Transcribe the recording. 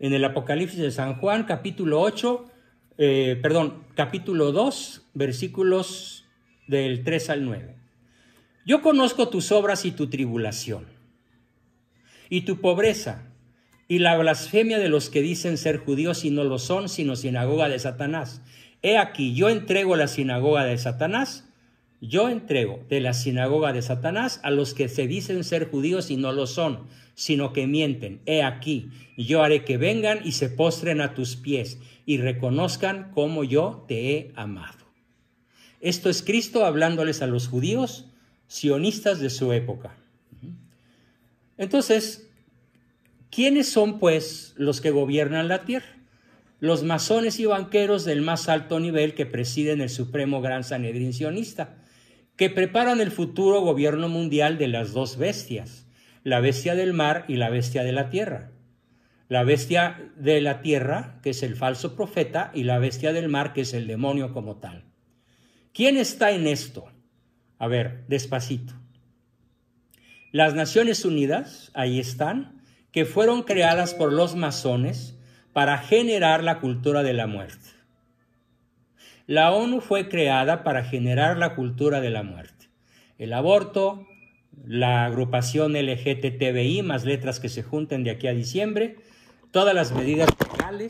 en el Apocalipsis de San Juan, capítulo 8, eh, perdón, capítulo 2, versículos del 3 al 9. Yo conozco tus obras y tu tribulación, y tu pobreza, y la blasfemia de los que dicen ser judíos y no lo son, sino sinagoga de Satanás. He aquí, yo entrego la sinagoga de Satanás, yo entrego de la sinagoga de Satanás a los que se dicen ser judíos y no lo son, sino que mienten. He aquí, yo haré que vengan y se postren a tus pies y reconozcan cómo yo te he amado. Esto es Cristo hablándoles a los judíos sionistas de su época. Entonces, ¿quiénes son pues los que gobiernan la tierra? los masones y banqueros del más alto nivel que presiden el Supremo Gran Sanedrín sionista, que preparan el futuro gobierno mundial de las dos bestias, la bestia del mar y la bestia de la tierra. La bestia de la tierra, que es el falso profeta, y la bestia del mar, que es el demonio como tal. ¿Quién está en esto? A ver, despacito. Las Naciones Unidas, ahí están, que fueron creadas por los masones, para generar la cultura de la muerte. La ONU fue creada para generar la cultura de la muerte. El aborto, la agrupación LGTBI, más letras que se junten de aquí a diciembre, todas las medidas legales